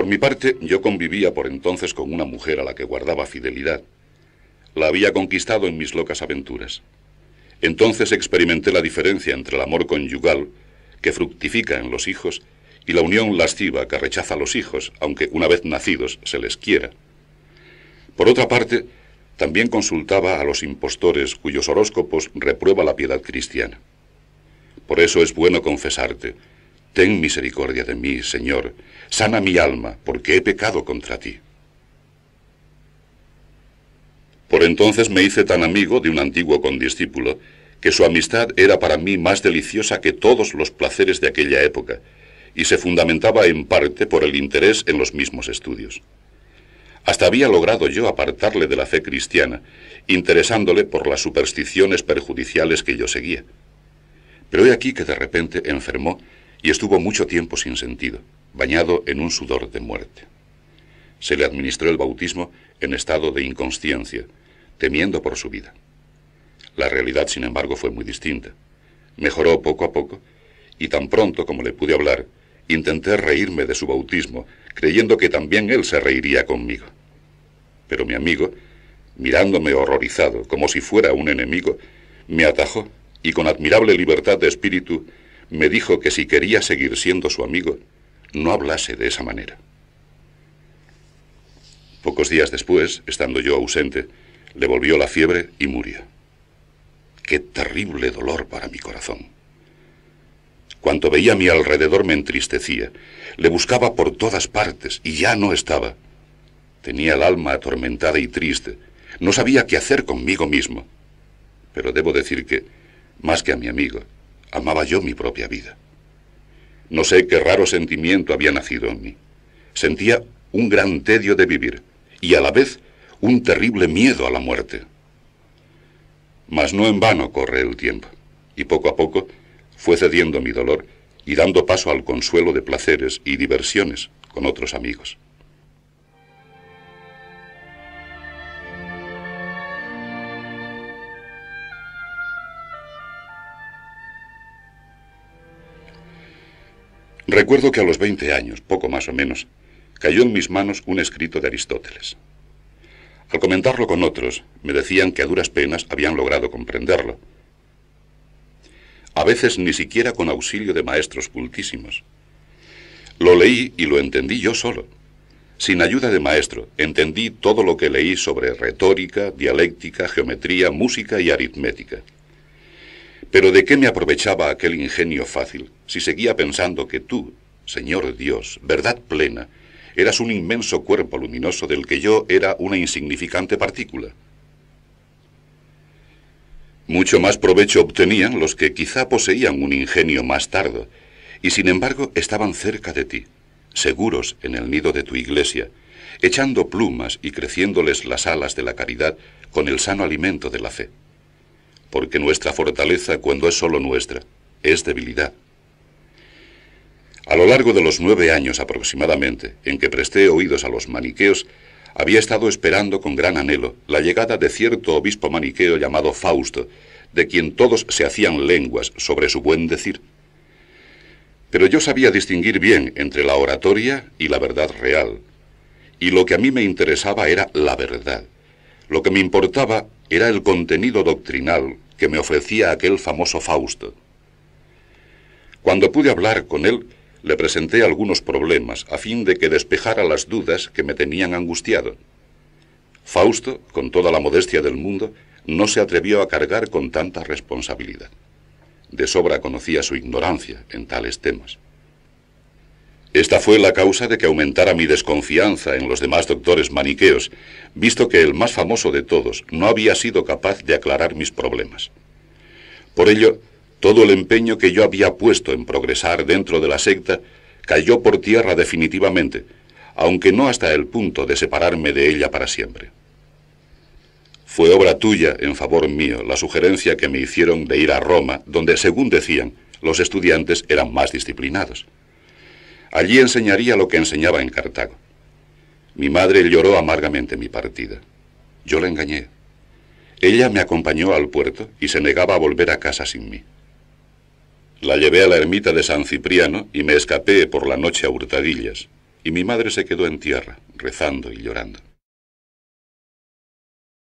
Por mi parte, yo convivía por entonces con una mujer a la que guardaba fidelidad. La había conquistado en mis locas aventuras. Entonces experimenté la diferencia entre el amor conyugal, que fructifica en los hijos, y la unión lasciva que rechaza a los hijos, aunque una vez nacidos se les quiera. Por otra parte, también consultaba a los impostores cuyos horóscopos reprueba la piedad cristiana. Por eso es bueno confesarte, Ten misericordia de mí, Señor, sana mi alma, porque he pecado contra ti. Por entonces me hice tan amigo de un antiguo condiscípulo, que su amistad era para mí más deliciosa que todos los placeres de aquella época, y se fundamentaba en parte por el interés en los mismos estudios. Hasta había logrado yo apartarle de la fe cristiana, interesándole por las supersticiones perjudiciales que yo seguía. Pero he aquí que de repente enfermó y estuvo mucho tiempo sin sentido, bañado en un sudor de muerte. Se le administró el bautismo en estado de inconsciencia, temiendo por su vida. La realidad, sin embargo, fue muy distinta. Mejoró poco a poco, y tan pronto como le pude hablar, intenté reírme de su bautismo, creyendo que también él se reiría conmigo. Pero mi amigo, mirándome horrorizado, como si fuera un enemigo, me atajó y con admirable libertad de espíritu me dijo que si quería seguir siendo su amigo, no hablase de esa manera. Pocos días después, estando yo ausente, le volvió la fiebre y murió. Qué terrible dolor para mi corazón. Cuanto veía a mi alrededor me entristecía. Le buscaba por todas partes y ya no estaba. Tenía el alma atormentada y triste. No sabía qué hacer conmigo mismo. Pero debo decir que, más que a mi amigo, amaba yo mi propia vida. No sé qué raro sentimiento había nacido en mí. Sentía un gran tedio de vivir y a la vez un terrible miedo a la muerte. Mas no en vano corre el tiempo, y poco a poco fue cediendo mi dolor y dando paso al consuelo de placeres y diversiones con otros amigos. Recuerdo que a los 20 años, poco más o menos, cayó en mis manos un escrito de Aristóteles. Al comentarlo con otros, me decían que a duras penas habían logrado comprenderlo. A veces ni siquiera con auxilio de maestros cultísimos. Lo leí y lo entendí yo solo. Sin ayuda de maestro, entendí todo lo que leí sobre retórica, dialéctica, geometría, música y aritmética. Pero ¿de qué me aprovechaba aquel ingenio fácil? si seguía pensando que tú, Señor Dios, verdad plena, eras un inmenso cuerpo luminoso del que yo era una insignificante partícula. Mucho más provecho obtenían los que quizá poseían un ingenio más tardo, y sin embargo estaban cerca de ti, seguros en el nido de tu iglesia, echando plumas y creciéndoles las alas de la caridad con el sano alimento de la fe. Porque nuestra fortaleza, cuando es solo nuestra, es debilidad. A lo largo de los nueve años aproximadamente en que presté oídos a los maniqueos, había estado esperando con gran anhelo la llegada de cierto obispo maniqueo llamado Fausto, de quien todos se hacían lenguas sobre su buen decir. Pero yo sabía distinguir bien entre la oratoria y la verdad real, y lo que a mí me interesaba era la verdad. Lo que me importaba era el contenido doctrinal que me ofrecía aquel famoso Fausto. Cuando pude hablar con él, le presenté algunos problemas a fin de que despejara las dudas que me tenían angustiado. Fausto, con toda la modestia del mundo, no se atrevió a cargar con tanta responsabilidad. De sobra conocía su ignorancia en tales temas. Esta fue la causa de que aumentara mi desconfianza en los demás doctores maniqueos, visto que el más famoso de todos no había sido capaz de aclarar mis problemas. Por ello, todo el empeño que yo había puesto en progresar dentro de la secta cayó por tierra definitivamente, aunque no hasta el punto de separarme de ella para siempre. Fue obra tuya, en favor mío, la sugerencia que me hicieron de ir a Roma, donde, según decían, los estudiantes eran más disciplinados. Allí enseñaría lo que enseñaba en Cartago. Mi madre lloró amargamente mi partida. Yo la engañé. Ella me acompañó al puerto y se negaba a volver a casa sin mí. La llevé a la ermita de San Cipriano y me escapé por la noche a hurtadillas, y mi madre se quedó en tierra, rezando y llorando.